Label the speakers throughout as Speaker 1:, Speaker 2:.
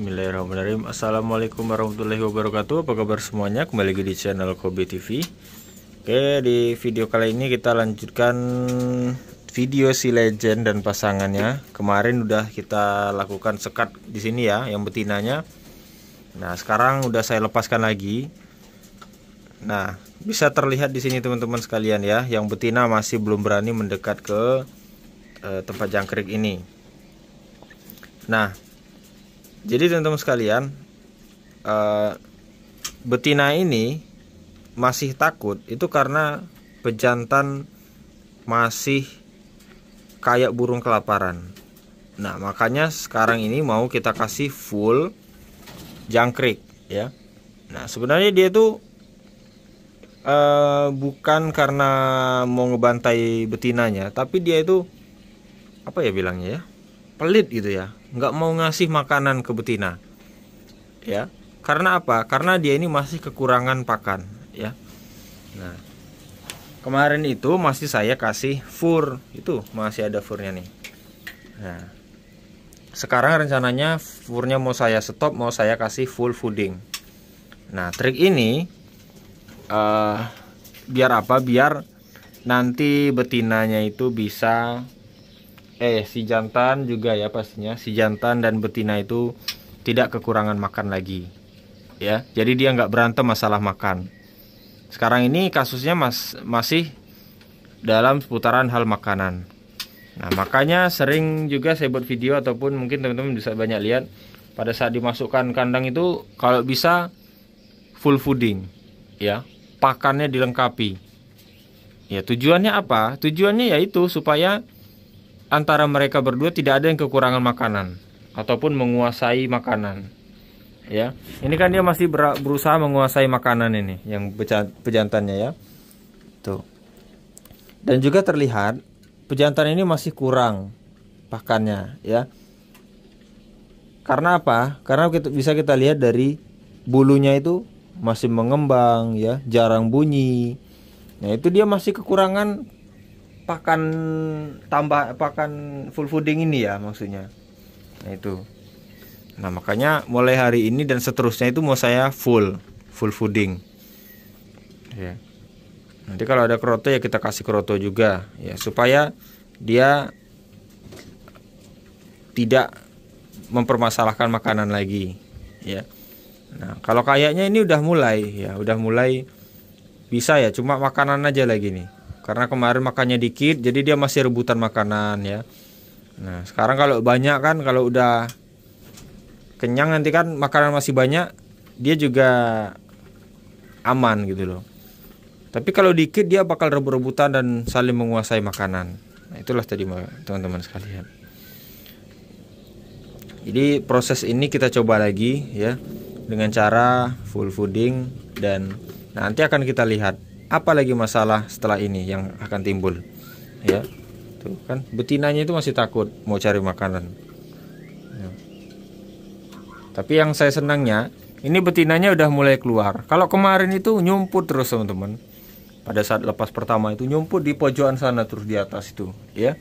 Speaker 1: Bismillahirrahmanirrahim Assalamualaikum warahmatullahi wabarakatuh Apa kabar semuanya Kembali lagi di channel Kobe TV Oke di video kali ini kita lanjutkan Video si legend dan pasangannya Kemarin udah kita lakukan sekat di sini ya Yang betinanya Nah sekarang udah saya lepaskan lagi Nah bisa terlihat di sini teman-teman sekalian ya Yang betina masih belum berani mendekat ke eh, tempat jangkrik ini Nah jadi teman-teman sekalian, uh, betina ini masih takut itu karena pejantan masih kayak burung kelaparan. Nah, makanya sekarang ini mau kita kasih full jangkrik ya. Nah, sebenarnya dia tuh uh, bukan karena mau ngebantai betinanya, tapi dia itu apa ya bilangnya ya? pelit gitu ya nggak mau ngasih makanan ke betina ya karena apa karena dia ini masih kekurangan pakan ya nah kemarin itu masih saya kasih fur itu masih ada furnya nih nah sekarang rencananya furnya mau saya stop mau saya kasih full fooding nah trik ini uh, biar apa biar nanti betinanya itu bisa eh si jantan juga ya pastinya si jantan dan betina itu tidak kekurangan makan lagi ya jadi dia nggak berantem masalah makan sekarang ini kasusnya mas masih dalam seputaran hal makanan nah makanya sering juga saya buat video ataupun mungkin teman-teman bisa banyak lihat pada saat dimasukkan kandang itu kalau bisa full fooding ya pakannya dilengkapi ya tujuannya apa tujuannya yaitu supaya antara mereka berdua tidak ada yang kekurangan makanan ataupun menguasai makanan. Ya. Ini kan dia masih berusaha menguasai makanan ini yang pejantannya ya. Tuh. Dan juga terlihat pejantan ini masih kurang pakannya ya. Karena apa? Karena kita bisa kita lihat dari bulunya itu masih mengembang ya, jarang bunyi. Nah, itu dia masih kekurangan pakan tambah pakan full fooding ini ya maksudnya nah itu nah makanya mulai hari ini dan seterusnya itu mau saya full full fooding ya nanti kalau ada kroto ya kita kasih kroto juga ya supaya dia tidak mempermasalahkan makanan lagi ya nah kalau kayaknya ini udah mulai ya udah mulai bisa ya cuma makanan aja lagi nih karena kemarin makannya dikit jadi dia masih rebutan makanan ya nah sekarang kalau banyak kan kalau udah kenyang nanti kan makanan masih banyak dia juga aman gitu loh tapi kalau dikit dia bakal rebut-rebutan dan saling menguasai makanan nah itulah tadi teman-teman sekalian jadi proses ini kita coba lagi ya dengan cara full fooding dan nanti akan kita lihat apa lagi masalah setelah ini yang akan timbul ya tuh kan betinanya itu masih takut mau cari makanan ya. tapi yang saya senangnya ini betinanya udah mulai keluar kalau kemarin itu nyumput terus teman-teman pada saat lepas pertama itu nyumput di pojokan sana terus di atas itu ya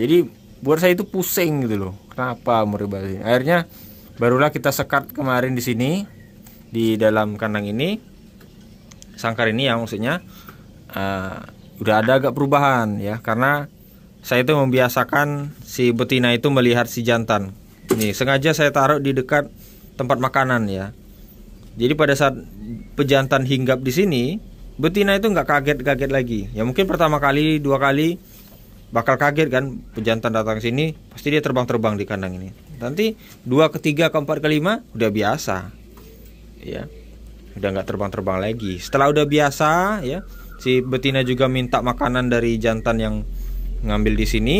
Speaker 1: jadi buat saya itu pusing gitu loh kenapa merubah ini akhirnya barulah kita sekat kemarin di sini di dalam kandang ini sangkar ini ya maksudnya uh, udah ada agak perubahan ya karena saya itu membiasakan si betina itu melihat si jantan. Nih sengaja saya taruh di dekat tempat makanan ya. Jadi pada saat pejantan hinggap di sini, betina itu nggak kaget-kaget lagi. Ya mungkin pertama kali, dua kali bakal kaget kan pejantan datang sini, pasti dia terbang-terbang di kandang ini. Nanti dua, ketiga, keempat, kelima udah biasa. Ya udah nggak terbang-terbang lagi setelah udah biasa ya si betina juga minta makanan dari jantan yang ngambil di sini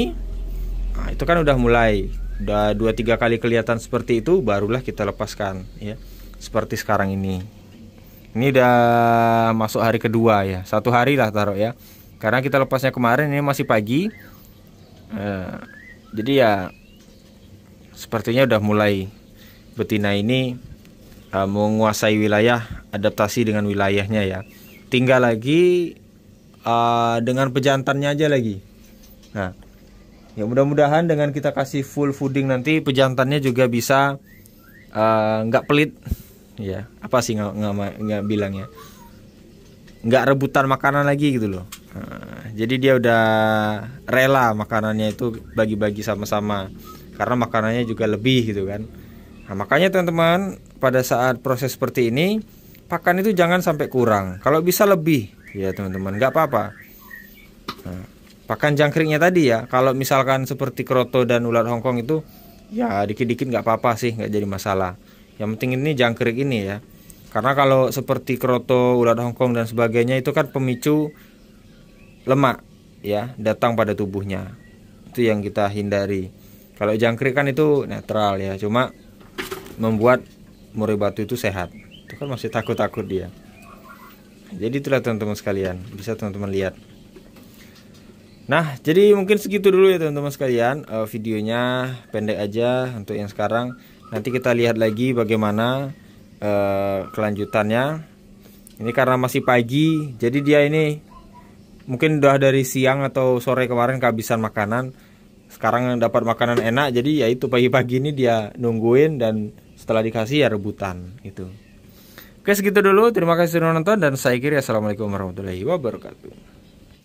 Speaker 1: nah, itu kan udah mulai udah dua tiga kali kelihatan seperti itu barulah kita lepaskan ya seperti sekarang ini ini udah masuk hari kedua ya satu hari lah taruh ya karena kita lepasnya kemarin ini masih pagi uh, jadi ya sepertinya udah mulai betina ini uh, menguasai wilayah adaptasi dengan wilayahnya ya tinggal lagi uh, dengan pejantannya aja lagi nah ya mudah-mudahan dengan kita kasih full fooding nanti pejantannya juga bisa uh, nggak uh, pelit ya apa sih nggak nggak bilangnya nggak rebutan makanan lagi gitu loh nah, jadi dia udah rela makanannya itu bagi-bagi sama-sama karena makanannya juga lebih gitu kan nah, makanya teman-teman pada saat proses seperti ini pakan itu jangan sampai kurang kalau bisa lebih ya teman-teman nggak apa-apa nah, pakan jangkriknya tadi ya kalau misalkan seperti kroto dan ular hongkong itu ya dikit-dikit nggak -dikit apa-apa sih nggak jadi masalah yang penting ini jangkrik ini ya karena kalau seperti kroto ular hongkong dan sebagainya itu kan pemicu lemak ya datang pada tubuhnya itu yang kita hindari kalau jangkrik kan itu netral ya cuma membuat murai batu itu sehat itu kan masih takut-takut dia jadi itulah teman-teman sekalian bisa teman-teman lihat nah jadi mungkin segitu dulu ya teman-teman sekalian uh, videonya pendek aja untuk yang sekarang nanti kita lihat lagi bagaimana uh, kelanjutannya ini karena masih pagi jadi dia ini mungkin udah dari siang atau sore kemarin kehabisan makanan sekarang dapat makanan enak jadi ya itu pagi-pagi ini dia nungguin dan setelah dikasih ya rebutan itu. Oke segitu dulu. Terima kasih sudah menonton dan saya kiri. Assalamualaikum warahmatullahi wabarakatuh.